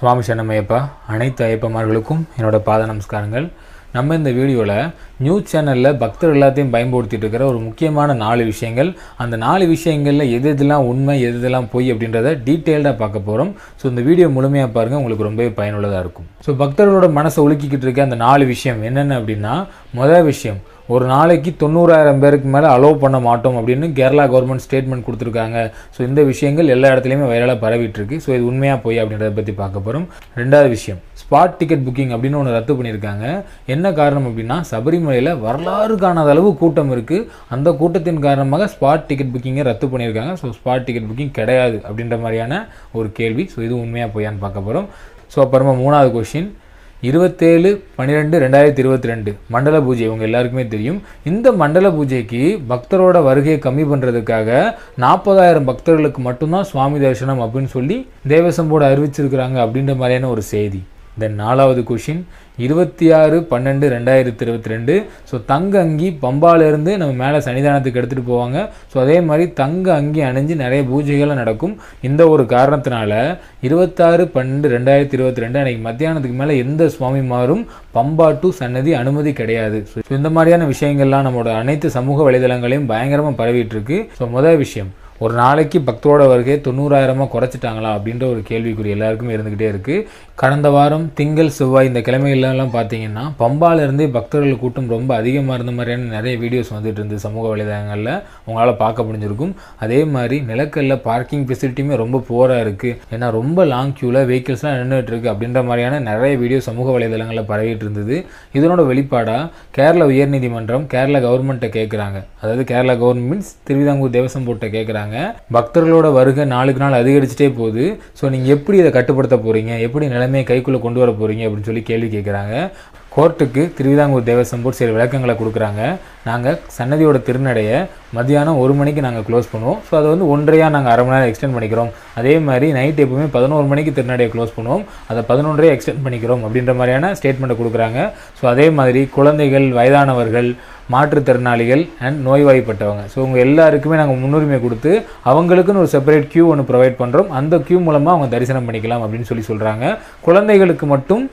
சுவாமி சரணம் ஐயப்பா அனைத்து ஐயப்பமார்களுக்கும் என்னோடய பாத நமஸ்காரங்கள் நம்ம இந்த வீடியோவில் நியூஸ் சேனலில் பக்தர் எல்லாத்தையும் பயன்படுத்திகிட்டு இருக்கிற ஒரு முக்கியமான நாலு விஷயங்கள் அந்த நாலு விஷயங்களில் எது எதுலாம் உண்மை எது இதெல்லாம் பொய் அப்படின்றத டீட்டெயில்டாக பார்க்க போகிறோம் ஸோ இந்த வீடியோ முழுமையாக பாருங்கள் உங்களுக்கு ரொம்பவே பயனுள்ளதாக இருக்கும் ஸோ பக்தர்களோட மனசை ஒழுக்கிக்கிட்டு இருக்க அந்த நாலு விஷயம் என்னென்ன அப்படின்னா முதல் விஷயம் ஒரு நாளைக்கு தொண்ணூறாயிரம் பேருக்கு மேலே அலோவ் பண்ண மாட்டோம் அப்படின்னு கேரளா கவர்மெண்ட் ஸ்டேட்மெண்ட் கொடுத்துருக்காங்க ஸோ இந்த விஷயங்கள் எல்லா இடத்துலையுமே வைரலாக பரவிட்டுருக்கு ஸோ இது உண்மையாக போய் அப்படின்றத பற்றி பார்க்க போகிறோம் ரெண்டாவது விஷயம் ஸ்பாட் டிக்கெட் புக்கிங் அப்படின்னு ஒன்று ரத்து பண்ணியிருக்காங்க என்ன காரணம் அப்படின்னா சபரிமலையில் வரலாறு காணாத அளவு கூட்டம் இருக்குது அந்த கூட்டத்தின் காரணமாக ஸ்பாட் டிக்கெட் புக்கிங்கை ரத்து பண்ணியிருக்காங்க ஸோ ஸ்பாட் டிக்கெட் புக்கிங் கிடையாது அப்படின்ற மாதிரியான ஒரு கேள்வி ஸோ இது உண்மையாக போயான்னு பார்க்க போகிறோம் ஸோ அப்புறமா மூணாவது கொஷின் இருபத்தேழு பன்னிரெண்டு ரெண்டாயிரத்தி இருபத்தி ரெண்டு மண்டல பூஜை இவங்க எல்லாருக்குமே தெரியும் இந்த மண்டல பூஜைக்கு பக்தரோட வருகையை கம்மி பண்ணுறதுக்காக நாற்பதாயிரம் பக்தர்களுக்கு மட்டும்தான் சுவாமி தரிசனம் அப்படின்னு சொல்லி தேவசம்போடு அறிவிச்சிருக்கிறாங்க அப்படின்ற மாதிரியான ஒரு செய்தி தென் நாலாவது கொஷின் இருபத்தி ஆறு பன்னெண்டு ரெண்டாயிரத்தி இருபத்தி ரெண்டு ஸோ தங்க அங்கி பம்பாலேருந்து நம்ம மேலே சன்னிதானத்துக்கு எடுத்துகிட்டு போவாங்க ஸோ அதே மாதிரி தங்க அங்கி அணிஞ்சு நிறைய பூஜைகளை நடக்கும் இந்த ஒரு காரணத்தினால இருபத்தாறு பன்னெண்டு ரெண்டாயிரத்தி இருபத்தி ரெண்டு அன்றைக்கி மத்தியானத்துக்கு மேலே எந்த சுவாமி மாறும் பம்பா டு சன்னதி அனுமதி கிடையாது ஸோ இந்த மாதிரியான விஷயங்கள்லாம் நம்மளோட அனைத்து சமூக வலைதளங்களையும் பயங்கரமாக பரவிட்டு இருக்கு ஸோ முதல் விஷயம் ஒரு நாளைக்கு பக்தரோட வருகை தொண்ணூறாயிரமாக குறைச்சிட்டாங்களா அப்படின்ற ஒரு கேள்விக்குறி எல்லாருக்குமே இருந்துக்கிட்டே இருக்குது கடந்த வாரம் திங்கள் செவ்வாய் இந்த கிழமைகள்லாம் பார்த்தீங்கன்னா பம்பாலேருந்து பக்தர்கள் கூட்டம் ரொம்ப அதிகமாக இருந்த மாதிரியான நிறைய வீடியோஸ் வந்துட்டு இருந்து சமூக வலைதளங்களில் உங்களால் பார்க்க முடிஞ்சிருக்கும் அதே மாதிரி நிலக்கல்ல பார்க்கிங் ஃபெசிலிட்டியுமே ரொம்ப போராக இருக்குது ஏன்னா ரொம்ப லாங் க்யூவில் வெஹிக்கிள்ஸ்லாம் நின்றுட்டு இருக்குது அப்படின்ற மாதிரியான நிறைய வீடியோ சமூக வலைதளங்களில் பரவிட்டு இருந்தது இதனோட வெளிப்பாடாக கேரள உயர்நீதிமன்றம் கேரள கவர்மெண்ட்டை கேட்குறாங்க அதாவது கேரளா கவர்மெண்ட் மீன்ஸ் திருவிதாங்கூர் தேவசம் போட்டை கேட்குறாங்க சொல்லியிருக்காங்க பக்தர்களோட வருகை நாளுக்கு நாள் அதிகரிச்சுட்டே போகுது ஸோ நீங்கள் எப்படி இதை கட்டுப்படுத்த போகிறீங்க எப்படி நிலைமையை கைக்குள்ளே கொண்டு வர போகிறீங்க அப்படின்னு சொல்லி கேள்வி கேட்குறாங்க கோர்ட்டுக்கு திருவிதாங்கூர் தேவசம் போர்டு சில விளக்கங்களை கொடுக்குறாங்க நாங்கள் சன்னதியோட திருநடையை மத்தியானம் ஒரு மணிக்கு நாங்கள் க்ளோஸ் பண்ணுவோம் ஸோ அதை வந்து ஒன்றையாக நாங்கள் அரை மணி நேரம் எக்ஸ்டெண்ட் பண்ணிக்கிறோம் அதே மாதிரி நைட் எப்பவுமே பதினோரு மணிக்கு திருநடையை க்ளோஸ் பண்ணுவோம் அதை பதினொன்றையே எக்ஸ்டெண்ட் பண்ணிக்கிறோம் அப்படின்ற மாதிரியான ஸ்டேட்மெண்ட்டை கொடுக்குறாங்க ஸோ அதே மாதிரி குழந்தைகள் வயதானவர்கள் மாற்றுத்திறனாளிகள் அண்ட் நோய்வாய்ப்பட்டவங்க ஸோ உங்கள் எல்லாருக்குமே நாங்கள் முன்னுரிமை கொடுத்து அவங்களுக்குன்னு ஒரு செப்பரேட் க்யூ ஒன்று ப்ரொவைட் பண்ணுறோம் அந்த க்யூ மூலமாக அவங்க தரிசனம் பண்ணிக்கலாம் அப்படின்னு சொல்லி சொல்கிறாங்க குழந்தைகளுக்கு மட்டும்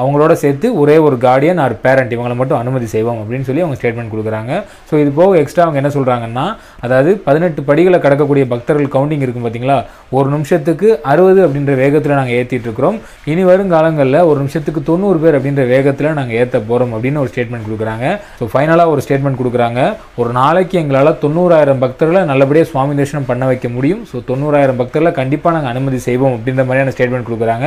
அவங்களோட சேர்த்து ஒரே ஒரு கார்டியன் ஆர் பேரண்ட் இவங்களை மட்டும் அனுமதி செய்வோம் அப்படின்னு சொல்லி அவங்க ஸ்டேட்மெண்ட் கொடுக்குறாங்க ஸோ இது போக எக்ஸ்ட்ரா அவங்க என்ன சொல்கிறாங்கன்னா அதாவது பதினெட்டு படிகளை கடக்கக்கூடிய பக்தர்கள் கவுண்டிங் இருக்கும் பார்த்தீங்களா ஒரு நிமிஷத்துக்கு அறுபது அப்படின்ற வேகத்தில் நாங்கள் ஏற்றிட்டு இருக்கிறோம் இனி வரும் காலங்களில் ஒரு நிமிஷத்துக்கு தொண்ணூறு பேர் அப்படின்ற வேகத்தில் நாங்கள் ஏற்ற போகிறோம் அப்படின்னு ஒரு ஸ்டேட்மெண்ட் கொடுக்குறாங்க ஸோ ஃபைனலாக ஒரு ஸ்டேட்மெண்ட் கொடுக்குறாங்க ஒரு நாளைக்கு எங்களால் தொண்ணூறாயிரம் பக்தர்களை நல்லபடியாக சுவாமி தரிசனம் பண்ண வைக்க முடியும் ஸோ தொண்ணூறாயிரம் பக்தர்களை கண்டிப்பாக நாங்கள் அனுமதி செய்வோம் அப்படின்ற மாதிரியான ஸ்டேட்மெண்ட் கொடுக்குறாங்க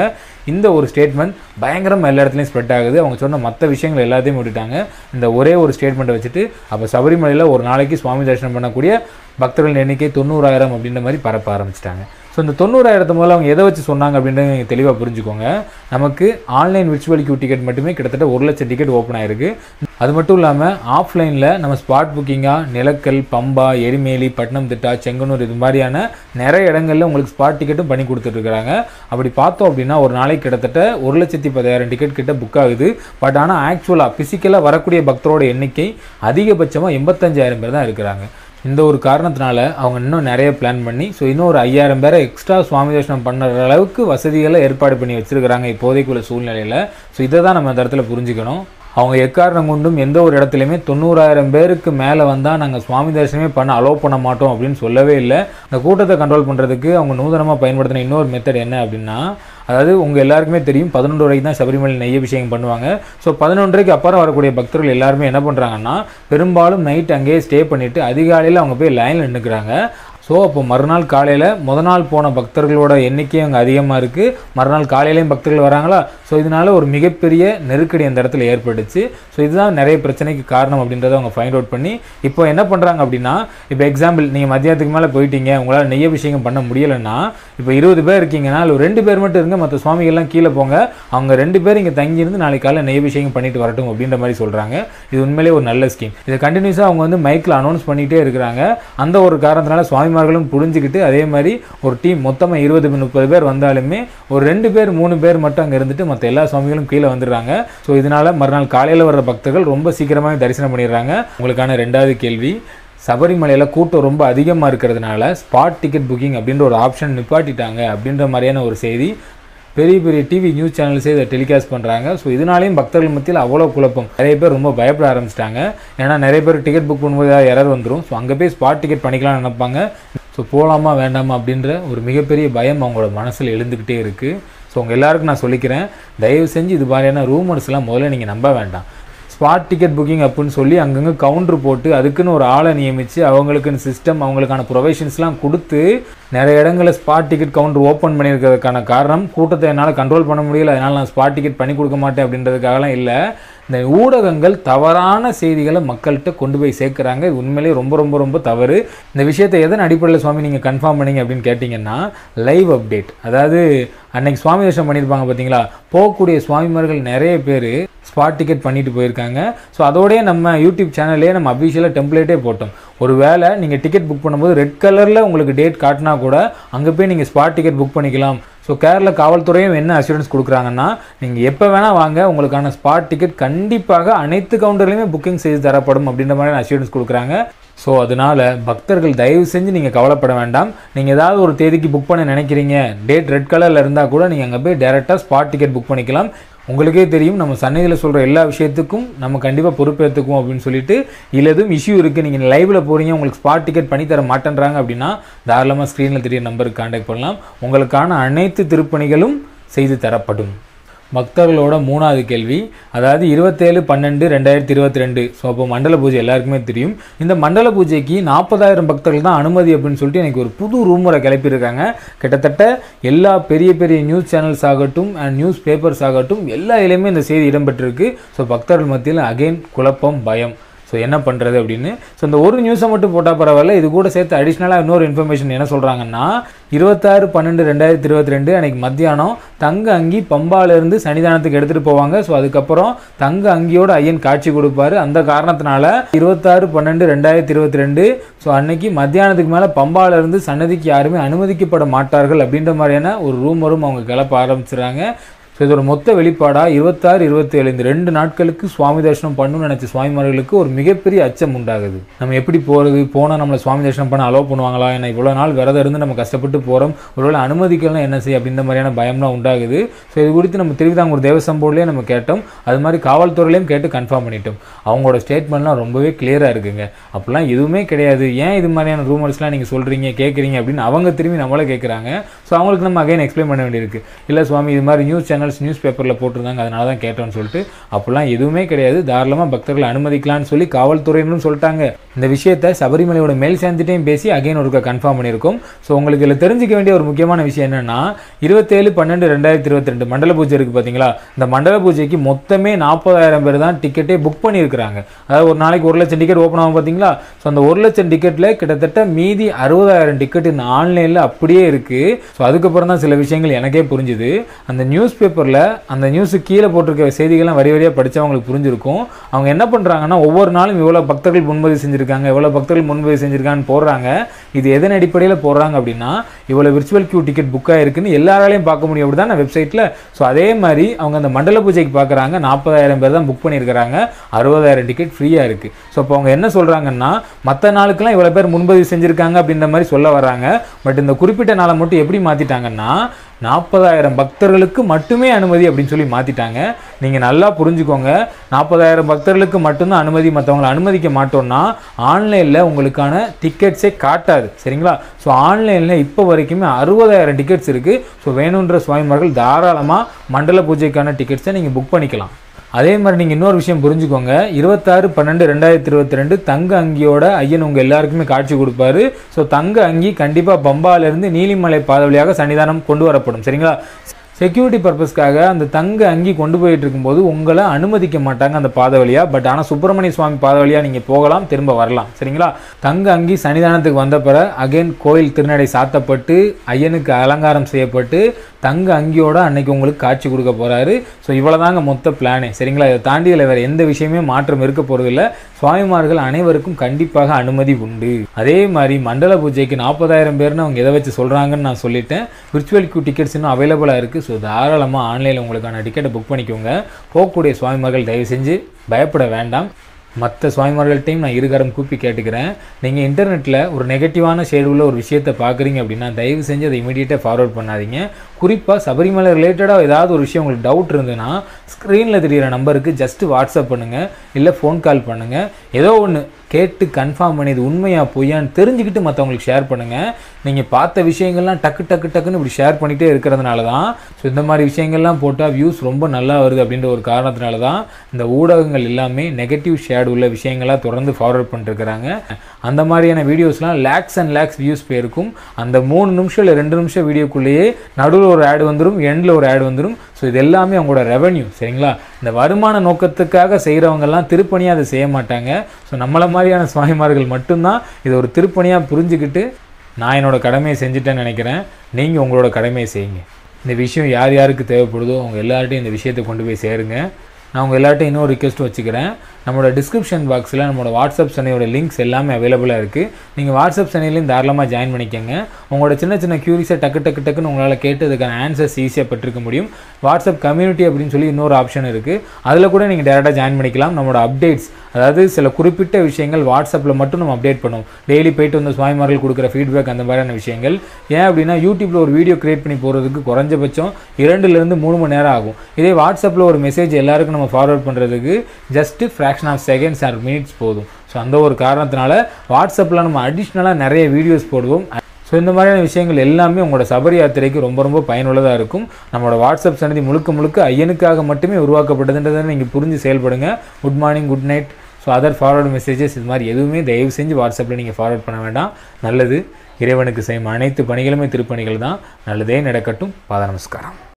இந்த ஒரு ஸ்டேட்மெண்ட் பயங்கரம் எல்லா இடத்துலையும் ஸ்ப்ரெட் ஆகுது அவங்க சொன்ன மற்ற விஷயங்கள் எல்லாத்தையும் விட்டுட்டாங்க இந்த ஒரே ஒரு ஸ்டேட்மெண்ட்டை வச்சுட்டு அப்போ சபரிமலையில் ஒரு நாளைக்கு சுவாமி தரிசனம் பண்ணக்கூடிய பக்தர்களின் எண்ணிக்கை தொண்ணூறாயிரம் அப்படின்ற மாதிரி பரப்ப ஆரம்பிச்சிட்டாங்க இந்த தொண்ணூறாயிரத்து முதல்ல அவங்க எதை வச்சு சொன்னாங்க அப்படின்றத நீங்கள் தெளிவாக புரிஞ்சுக்கோங்க நமக்கு ஆன்லைன் விர்ச்சுவல் கியூ டிக்கெட் மட்டுமே கிட்டத்தட்ட ஒரு லட்சம் டிக்கெட் ஓப்பன் ஆயிருக்கு அது மட்டும் இல்லாமல் ஆஃப்லைனில் நம்ம ஸ்பாட் புக்கிங்காக நிலக்கல் பம்பா எரிமேலி பட்டினம் திட்டா செங்கனூர் இது மாதிரியான நிறைய இடங்களில் உங்களுக்கு ஸ்பாட் டிக்கெட்டும் பண்ணி கொடுத்துட்ருக்குறாங்க அப்படி பார்த்தோம் அப்படின்னா ஒரு நாளைக்கு கிட்டத்தட்ட ஒரு லட்சத்தி பத்தாயிரம் டிக்கெட் கிட்ட புக் ஆகுது பட் ஆனால் ஆக்சுவலாக ஃபிசிக்கலாக வரக்கூடிய பக்தரோட எண்ணிக்கை அதிகபட்சமாக எண்பத்தஞ்சாயிரம் பேர் தான் இருக்கிறாங்க இந்த ஒரு காரணத்தினால அவங்க இன்னும் நிறைய பிளான் பண்ணி ஸோ இன்னும் ஒரு ஐயாயிரம் பேரை எக்ஸ்ட்ரா சுவாமி தரிசனம் பண்ணுற அளவுக்கு வசதிகளை ஏற்பாடு பண்ணி வச்சுருக்கிறாங்க இப்போதைக்குள்ள சூழ்நிலையில் ஸோ இதை தான் நம்ம இந்த இடத்துல புரிஞ்சுக்கணும் அவங்க எக்காரணம் கொண்டும் எந்த ஒரு இடத்துலையுமே தொண்ணூறாயிரம் பேருக்கு மேலே வந்தால் நாங்கள் சுவாமி தரிசனமே பண்ண அலோவ் பண்ண மாட்டோம் அப்படின்னு சொல்லவே இல்லை இந்த கூட்டத்தை கண்ட்ரோல் பண்ணுறதுக்கு அவங்க நூதனமாக பயன்படுத்தின இன்னொரு மெத்தட் என்ன அப்படின்னா அதாவது உங்கள் எல்லாருக்குமே தெரியும் பதினொன்று வரைக்கும் தான் சபரிமலை நெய் அபிஷேகம் பண்ணுவாங்க ஸோ பதினொன்றைக்கு அப்புறம் வரக்கூடிய பக்தர்கள் எல்லாருமே என்ன பண்ணுறாங்கன்னா பெரும்பாலும் நைட் அங்கேயே ஸ்டே பண்ணிவிட்டு அதிகாலையில் அவங்க போய் லைனில் நின்றுக்கிறாங்க ஸோ அப்போ மறுநாள் காலையில் முத நாள் போன பக்தர்களோட எண்ணிக்கையும் அங்கே அதிகமாக இருக்குது மறுநாள் காலையிலையும் பக்தர்கள் வராங்களா ஸோ இதனால் ஒரு மிகப்பெரிய நெருக்கடி அந்த இடத்துல ஏற்பட்டுச்சு ஸோ இதுதான் நிறைய பிரச்சனைக்கு காரணம் அப்படின்றத அவங்க ஃபைண்ட் அவுட் பண்ணி இப்போ என்ன பண்ணுறாங்க அப்படின்னா இப்போ எக்ஸாம்பிள் நீங்கள் மதியத்துக்கு மேலே போயிட்டீங்க உங்களால் நெய்ய விஷயம் பண்ண முடியலைன்னா இப்போ இருபது பேர் இருக்கீங்கன்னா அதில் ரெண்டு பேர் மட்டும் இருங்க மற்ற சுவாமிகள்லாம் கீழே போங்க அவங்க ரெண்டு பேர் இங்கே தங்கியிருந்து நாளைக்கு காலையில் நெய்ய விஷயம் பண்ணிட்டு வரட்டும் அப்படின்ற மாதிரி சொல்கிறாங்க இது உண்மையிலே ஒரு நல்ல ஸ்கீம் இதை கண்டினியூஸாக அவங்க வந்து மைக்கில் அனௌன்ஸ் பண்ணிகிட்டே இருக்கிறாங்க அந்த ஒரு காரணத்தினால சுவாமி கோச்மார்களும் புரிஞ்சுக்கிட்டு அதே மாதிரி ஒரு டீம் மொத்தமாக இருபது முப்பது பேர் வந்தாலுமே ஒரு ரெண்டு பேர் மூணு பேர் மட்டும் அங்கே இருந்துட்டு மற்ற எல்லா சுவாமிகளும் கீழே வந்துடுறாங்க ஸோ இதனால் மறுநாள் காலையில் வர்ற பக்தர்கள் ரொம்ப சீக்கிரமாக தரிசனம் பண்ணிடுறாங்க உங்களுக்கான ரெண்டாவது கேள்வி சபரிமலையில் கூட்டம் ரொம்ப அதிகமாக இருக்கிறதுனால ஸ்பாட் டிக்கெட் புக்கிங் அப்படின்ற ஒரு ஆப்ஷன் நிப்பாட்டிட்டாங்க அப்படின்ற மாதிரியான ஒரு செய்தி பெரிய பெரிய டிவி நியூஸ் சேனல்ஸே இதை டெலிகாஸ்ட் பண்ணுறாங்க ஸோ இதனாலேயும் பக்தர்கள் மத்தியில் அவ்வளோ குழப்பம் நிறைய பேர் ரொம்ப பயப்பட ஆரம்பிச்சிட்டாங்க ஏன்னா நிறைய பேர் டிக்கெட் புக் பண்ணும்போது ஏதாவது எரர் வந்துடும் ஸோ அங்கே போய் ஸ்பாட் டிக்கெட் பண்ணிக்கலாம்னு நினைப்பாங்க ஸோ போகலாமா வேண்டாமா அப்படின்ற ஒரு மிகப்பெரிய பயம் அவங்களோட மனசில் எழுந்துக்கிட்டே இருக்குது ஸோ உங்கள் எல்லாருக்கும் நான் சொல்லிக்கிறேன் தயவு செஞ்சு இது மாதிரியான ரூமர்ஸ்லாம் முதல்ல நீங்கள் நம்ப வேண்டாம் ஸ்பாட் டிக்கெட் புக்கிங் அப்புடின்னு சொல்லி அங்கங்கே கவுண்ட்ரு போட்டு அதுக்குன்னு ஒரு ஆளை நியமித்து அவங்களுக்குன்னு சிஸ்டம் அவங்களுக்கான ப்ரொவைஷன்ஸ்லாம் கொடுத்து நிறைய இடங்களில் ஸ்பாட் டிக்கெட் கவுண்டர் ஓப்பன் பண்ணியிருக்கிறதுக்கான காரணம் கூட்டத்தை என்னால் கண்ட்ரோல் பண்ண முடியல அதனால் நான் ஸ்பாட் டிக்கெட் பண்ணி கொடுக்க மாட்டேன் அப்படின்றதுக்காகலாம் இல்லை இந்த ஊடகங்கள் தவறான செய்திகளை மக்கள்கிட்ட கொண்டு போய் சேர்க்குறாங்க இது உண்மையிலேயே ரொம்ப ரொம்ப ரொம்ப தவறு இந்த விஷயத்தை எதன் அடிப்படையில் சுவாமி நீங்கள் கன்ஃபார்ம் பண்ணிங்க அப்படின்னு கேட்டிங்கன்னா லைவ் அப்டேட் அதாவது அன்னைக்கு சுவாமி தர்ஷனம் பண்ணியிருப்பாங்க பார்த்தீங்களா போகக்கூடிய சுவாமிமார்கள் நிறைய பேர் ஸ்பாட் டிக்கெட் பண்ணிட்டு போயிருக்காங்க ஸோ அதோடய நம்ம யூடியூப் சேனல்லே நம்ம அஃபிஷியலாக டெம்ப்ளேட்டே போட்டோம் ஒரு வேளை நீங்கள் டிக்கெட் புக் பண்ணும்போது ரெட் கலரில் உங்களுக்கு டேட் காட்டினா கூட அங்கே போய் நீங்கள் ஸ்பாட் டிக்கெட் புக் பண்ணிக்கலாம் ஸோ கேரள காவல்துறையும் என்ன அஷூரன்ஸ் கொடுக்குறாங்கன்னா நீங்கள் எப்போ வேணால் வாங்க உங்களுக்கான ஸ்பாட் டிக்கெட் கண்டிப்பாக அனைத்து கவுண்டர்லேயுமே புக்கிங் செய்து தரப்படும் அப்படின்ற மாதிரியான அஷூரன்ஸ் கொடுக்குறாங்க ஸோ அதனால் பக்தர்கள் தயவு செஞ்சு நீங்கள் கவலைப்பட வேண்டாம் நீங்கள் ஏதாவது ஒரு தேதிக்கு புக் பண்ண நினைக்கிறீங்க டேட் ரெட் கலரில் இருந்தால் கூட நீங்கள் அங்கே போய் டேரெக்டாக ஸ்பாட் டிக்கெட் புக் பண்ணிக்கலாம் உங்களுக்கே தெரியும் நம்ம சன்னதியில் சொல்கிற எல்லா விஷயத்துக்கும் நம்ம கண்டிப்பாக பொறுப்பேற்றுக்குவோம் அப்படின்னு சொல்லிட்டு இல்லை எதுவும் இஷ்யூ இருக்குது நீங்கள் லைவில் போகிறீங்க உங்களுக்கு ஸ்பாட் டிக்கெட் பண்ணி தர மாட்டேன்றாங்க அப்படின்னா தாராளமாக ஸ்க்ரீனில் தெரிய நம்பருக்கு காண்டாக்ட் பண்ணலாம் உங்களுக்கான அனைத்து திருப்பணிகளும் செய்து தரப்படும் பக்தர்களோட மூணாவது கேள்வி அதாவது இருபத்தேழு பன்னெண்டு ரெண்டாயிரத்தி இருபத்தி ரெண்டு ஸோ அப்போ மண்டல பூஜை எல்லாருக்குமே தெரியும் இந்த மண்டல பூஜைக்கு நாற்பதாயிரம் பக்தர்கள் தான் அனுமதி அப்படின்னு சொல்லிட்டு எனக்கு ஒரு புது ரூமரை கிளப்பியிருக்காங்க கிட்டத்தட்ட எல்லா பெரிய பெரிய நியூஸ் சேனல்ஸ் ஆகட்டும் அண்ட் நியூஸ் பேப்பர்ஸ் ஆகட்டும் எல்லா இலையுமே இந்த செய்தி இடம்பெற்றிருக்கு ஸோ பக்தர்கள் மத்தியில் அகெயின் குழப்பம் பயம் ஸோ என்ன பண்ணுறது அப்படின்னு ஸோ இந்த ஒரு நியூஸை மட்டும் போட்டால் பரவாயில்ல இது கூட சேர்த்து அடிஷ்னலாக இன்னொரு இன்ஃபர்மேஷன் என்ன சொல்கிறாங்கன்னா இருபத்தாறு பன்னெண்டு ரெண்டாயிரத்தி இருபத்தி ரெண்டு அன்றைக்கி மத்தியானம் தங்க அங்கி பம்பாலேருந்து சன்னிதானத்துக்கு எடுத்துகிட்டு போவாங்க ஸோ அதுக்கப்புறம் தங்க அங்கியோட ஐயன் காட்சி கொடுப்பாரு அந்த காரணத்தினால இருபத்தாறு பன்னெண்டு ரெண்டாயிரத்தி இருபத்தி ரெண்டு ஸோ அன்னைக்கு மத்தியானத்துக்கு மேலே பம்பாலேருந்து சன்னதிக்கு யாருமே அனுமதிக்கப்பட மாட்டார்கள் அப்படின்ற மாதிரியான ஒரு ரூமரும் அவங்க கிளப்ப ஆரம்பிச்சிடுறாங்க ஸோ இதோட மொத்த வெளிப்பாடாக இருபத்தாறு இருபத்தேழு இந்த ரெண்டு நாட்களுக்கு சுவாமி தரிசனம் பண்ணணும்னு நினச்ச சுவாமிமார்களுக்கு ஒரு மிகப்பெரிய அச்சம் உண்டாகுது நம்ம எப்படி போகிறது போனால் நம்மளை சுவாமி தரிசனம் பண்ண அலோவ் பண்ணுவாங்களா ஏன்னா இவ்வளோ நாள் விரதம் இருந்து நம்ம கஷ்டப்பட்டு போகிறோம் ஒருவேளை அனுமதிக்கலாம் என்ன செய்ய அப்படின்ற மாதிரியான பயம்லாம் உண்டாகுது ஸோ இது குறித்து நம்ம திருவிதாங்கூர் போர்ட்லேயே நம்ம கேட்டோம் அது மாதிரி காவல்துறையிலையும் கேட்டு கன்ஃபார்ம் பண்ணிட்டோம் அவங்களோட ஸ்டேட்மெண்ட்லாம் ரொம்பவே கிளியராக இருக்குங்க அப்படிலாம் எதுவுமே கிடையாது ஏன் இது மாதிரியான ரூமர்ஸ்லாம் நீங்கள் சொல்கிறீங்க கேட்குறீங்க அப்படின்னு அவங்க திரும்பி நம்மளே கேட்குறாங்க ஸோ அவங்களுக்கு நம்ம அகைன் எக்ஸ்பிளைன் பண்ண வேண்டியிருக்கு இல்லை சுவாமி இது மாதிரி நியூஸ் சேனல் ஜேர்னல்ஸ் நியூஸ் பேப்பரில் போட்டிருந்தாங்க அதனால தான் கேட்டோன்னு சொல்லிட்டு அப்படிலாம் எதுவுமே கிடையாது தாராளமாக பக்தர்களை அனுமதிக்கலாம்னு சொல்லி காவல்துறையினரும் சொல்லிட்டாங்க இந்த விஷயத்தை சபரிமலையோட மேல் சேர்ந்துட்டையும் பேசி அகைன் ஒருக்க கன்ஃபார்ம் பண்ணியிருக்கோம் ஸோ உங்களுக்கு இதில் தெரிஞ்சிக்க வேண்டிய ஒரு முக்கியமான விஷயம் என்னென்னா இருபத்தேழு பன்னெண்டு ரெண்டாயிரத்தி இருபத்தி ரெண்டு மண்டல பூஜை இருக்குது பார்த்தீங்களா இந்த மண்டல பூஜைக்கு மொத்தமே நாற்பதாயிரம் பேர் தான் டிக்கெட்டே புக் பண்ணியிருக்கிறாங்க அதாவது ஒரு நாளைக்கு ஒரு லட்சம் டிக்கெட் ஓப்பன் ஆகும் பார்த்தீங்களா ஸோ அந்த ஒரு லட்சம் டிக்கெட்டில் கிட்டத்தட்ட மீதி அறுபதாயிரம் டிக்கெட் இந்த ஆன்லைனில் அப்படியே இருக்குது ஸோ அதுக்கப்புறம் தான் சில விஷயங்கள் எனக்கே புரிஞ்சுது அந்த நியூஸ் பேப்பர் பேப்பரில் அந்த நியூஸுக்கு கீழே போட்டிருக்க செய்திகள்லாம் வரி வரியாக படித்தவங்களுக்கு புரிஞ்சிருக்கும் அவங்க என்ன பண்ணுறாங்கன்னா ஒவ்வொரு நாளும் இவ்வளோ பக்தர்கள் முன்பதிவு செஞ்சுருக்காங்க எவ்வளோ பக்தர்கள் முன்பதிவு செஞ்சுருக்கான்னு போடுறாங்க இது எதன் அடிப்படையில் போடுறாங்க அப்படின்னா இவ்வளோ விர்ச்சுவல் கியூ டிக்கெட் புக் ஆயிருக்குன்னு எல்லாராலையும் பார்க்க முடியும் அப்படி தான் வெப்சைட்டில் ஸோ அதே மாதிரி அவங்க அந்த மண்டல பூஜைக்கு பார்க்குறாங்க நாற்பதாயிரம் பேர் தான் புக் பண்ணியிருக்கிறாங்க அறுபதாயிரம் டிக்கெட் ஃப்ரீயாக இருக்குது ஸோ இப்போ அவங்க என்ன சொல்கிறாங்கன்னா மற்ற நாளுக்கெல்லாம் இவ்வளோ பேர் முன்பதிவு செஞ்சுருக்காங்க அப்படின்ற மாதிரி சொல்ல வராங்க பட் இந்த குறிப்பிட்ட நாளை மட்டும் எப்படி மாற்றிட்டாங்கன்னா நாற்பதாயிரம் பக்தர்களுக்கு மட்டுமே அனுமதி அப்படின்னு சொல்லி மாற்றிட்டாங்க நீங்கள் நல்லா புரிஞ்சுக்கோங்க நாற்பதாயிரம் பக்தர்களுக்கு மட்டும்தான் அனுமதி மற்றவங்களை அனுமதிக்க மாட்டோம்னா ஆன்லைனில் உங்களுக்கான டிக்கெட்ஸே காட்டாது சரிங்களா ஸோ ஆன்லைனில் இப்போ வரைக்குமே அறுபதாயிரம் டிக்கெட்ஸ் இருக்குது ஸோ வேணுன்ற சுவாமிமார்கள் தாராளமாக மண்டல பூஜைக்கான டிக்கெட்ஸை நீங்கள் புக் பண்ணிக்கலாம் அதே மாதிரி நீங்கள் இன்னொரு விஷயம் புரிஞ்சுக்கோங்க இருபத்தாறு பன்னெண்டு ரெண்டாயிரத்தி இருபத்தி ரெண்டு தங்க அங்கியோட ஐயன் உங்கள் எல்லாருக்குமே காட்சி கொடுப்பாரு ஸோ தங்க அங்கி கண்டிப்பாக பம்பாலேருந்து நீலிமலை பாதை வழியாக சன்னிதானம் கொண்டு வரப்படும் சரிங்களா செக்யூரிட்டி பர்பஸ்க்காக அந்த தங்க அங்கி கொண்டு போயிட்டு இருக்கும்போது உங்களை அனுமதிக்க மாட்டாங்க அந்த பாதை வழியாக பட் ஆனால் சுப்பிரமணிய சுவாமி பாதை வழியாக நீங்கள் போகலாம் திரும்ப வரலாம் சரிங்களா தங்க அங்கி சன்னிதானத்துக்கு வந்த பிற அகைன் கோயில் திருநடை சாத்தப்பட்டு ஐயனுக்கு அலங்காரம் செய்யப்பட்டு தங்க அங்கியோட அன்னைக்கு உங்களுக்கு காட்சி கொடுக்க போகிறாரு ஸோ இவ்வளோ தாங்க மொத்த பிளானே சரிங்களா இதை தாண்டி இல்லை வேறு எந்த விஷயமே மாற்றம் இருக்க போகிறதில்ல சுவாமிமார்கள் அனைவருக்கும் கண்டிப்பாக அனுமதி உண்டு அதே மாதிரி மண்டல பூஜைக்கு நாற்பதாயிரம் பேர்னு அவங்க எதை வச்சு சொல்கிறாங்கன்னு நான் சொல்லிட்டேன் விர்ச்சுவல் கியூ டிக்கெட்ஸ் இன்னும் அவைலபிளாக இருக்குது ஸோ தாராளமாக ஆன்லைனில் உங்களுக்கான டிக்கெட்டை புக் பண்ணிக்கோங்க போகக்கூடிய சுவாமிமார்கள் தயவு செஞ்சு பயப்பட வேண்டாம் மற்ற சுவாமிமார்கள்ட்டையும் நான் இருகாரம் கூப்பி கேட்டுக்கிறேன் நீங்கள் இன்டர்நெட்டில் ஒரு நெகட்டிவான ஷேடு உள்ள ஒரு விஷயத்தை பார்க்குறீங்க அப்படின்னா தயவு செஞ்சு அதை இமீடியட்டாக ஃபார்வர்ட் பண்ணாதீங்க குறிப்பாக சபரிமலை ரிலேட்டடாக ஏதாவது ஒரு விஷயம் உங்களுக்கு டவுட் இருந்ததுன்னா ஸ்க்ரீனில் தெரிகிற நம்பருக்கு ஜஸ்ட்டு வாட்ஸ்அப் பண்ணுங்கள் இல்லை ஃபோன் கால் பண்ணுங்கள் ஏதோ ஒன்று கேட்டு கன்ஃபார்ம் பண்ணி இது உண்மையாக பொய்யான்னு தெரிஞ்சுக்கிட்டு மற்றவங்களுக்கு ஷேர் பண்ணுங்கள் நீங்கள் பார்த்த விஷயங்கள்லாம் டக்கு டக்கு டக்குன்னு இப்படி ஷேர் பண்ணிகிட்டே இருக்கிறதுனால தான் ஸோ இந்த மாதிரி விஷயங்கள்லாம் போட்டால் வியூஸ் ரொம்ப நல்லா வருது அப்படின்ற ஒரு காரணத்தினால தான் இந்த ஊடகங்கள் எல்லாமே நெகட்டிவ் ஷேர்டு உள்ள விஷயங்களாக தொடர்ந்து ஃபார்வர்ட் பண்ணிருக்கிறாங்க அந்த மாதிரியான வீடியோஸ்லாம் லேக்ஸ் அண்ட் லேக்ஸ் வியூஸ் போயிருக்கும் அந்த மூணு நிமிஷம் இல்லை ரெண்டு நிமிஷம் வீடியோக்குள்ளேயே நடுவில் ஒரு ஆடு வந்துடும் எண்டில் ஒரு ஆடு வந்துடும் ஸோ இது எல்லாமே அவங்களோட ரெவன்யூ சரிங்களா இந்த வருமான நோக்கத்துக்காக செய்கிறவங்கெல்லாம் திருப்பணியாக அதை செய்ய மாட்டாங்க ஸோ நம்மளை மாதிரியான சுவாமிமார்கள் மட்டும்தான் இதை ஒரு திருப்பணியாக புரிஞ்சுக்கிட்டு நான் என்னோடய கடமையை செஞ்சுட்டேன்னு நினைக்கிறேன் நீங்கள் உங்களோட கடமையை செய்யுங்க இந்த விஷயம் யார் யாருக்கு தேவைப்படுதோ அவங்க எல்லார்ட்டையும் இந்த விஷயத்தை கொண்டு போய் சேருங்க நான் உங்கள் எல்லார்ட்டையும் இன்னொரு ரிக்வெஸ்ட் வச்சுக்கிறேன் நம்மளோட டிஸ்கிரிப்ஷன் பாக்ஸில் நம்மளோட வாட்ஸ்அப் சென்னையோட லிங்க்ஸ் எல்லாமே அவைலபிளாக இருக்குது நீங்கள் வாட்ஸ்அப் சென்னையிலையும் தாராளமாக ஜாயின் பண்ணிக்கோங்க உங்களோட சின்ன சின்ன க்யூரிஸை டக்கு டக்கு டக்குன்னு உங்களால் கேட்டு ஆன்சர்ஸ் ஈஸியாக பெற்றுக்க முடியும் வாட்ஸ்அப் கம்யூனிட்டி அப்படின்னு சொல்லி இன்னொரு ஆப்ஷன் இருக்குது அதில் கூட நீங்கள் டேரெக்டாக ஜாயின் பண்ணிக்கலாம் நம்மளோட அப்டேட்ஸ் அதாவது சில குறிப்பிட்ட விஷயங்கள் வாட்ஸ்அப்பில் மட்டும் நம்ம அப்டேட் பண்ணுவோம் டெய்லி போயிட்டு வந்து சுவாமிமார்கள் கொடுக்குற ஃபீட்பேக் அந்த மாதிரியான விஷயங்கள் ஏன் அப்படின்னா யூடியூப்பில் ஒரு வீடியோ கிரியேட் பண்ணி போகிறதுக்கு குறைஞ்சபட்சம் இரண்டுலேருந்து மூணு மணி நேரம் ஆகும் இதே வாட்ஸ்அப்பில் ஒரு மெசேஜ் எல்லாருக்கும் நம்ம ஃபார்வர்ட் பண்ணுறதுக்கு just fraction fraction of seconds or minutes போதும் ஸோ அந்த ஒரு காரணத்தினால வாட்ஸ்அப்பில் நம்ம அடிஷ்னலாக நிறைய வீடியோஸ் போடுவோம் ஸோ இந்த மாதிரியான விஷயங்கள் எல்லாமே உங்களோட சபரி யாத்திரைக்கு ரொம்ப ரொம்ப பயனுள்ளதாக இருக்கும் நம்மளோட வாட்ஸ்அப் சன்னதி முழுக்க முழுக்க ஐயனுக்காக மட்டுமே உருவாக்கப்பட்டதுன்றதை நீங்கள் புரிஞ்சு செயல்படுங்க good morning good night so other forward messages இது மாதிரி எதுவுமே தயவு செஞ்சு வாட்ஸ்அப்பில் நீங்கள் ஃபார்வர்ட் பண்ண வேண்டாம் நல்லது இறைவனுக்கு செய்யும் அனைத்து பணிகளுமே திருப்பணிகள் தான் நல்லதே நடக்கட்டும் பாத நமஸ்காரம்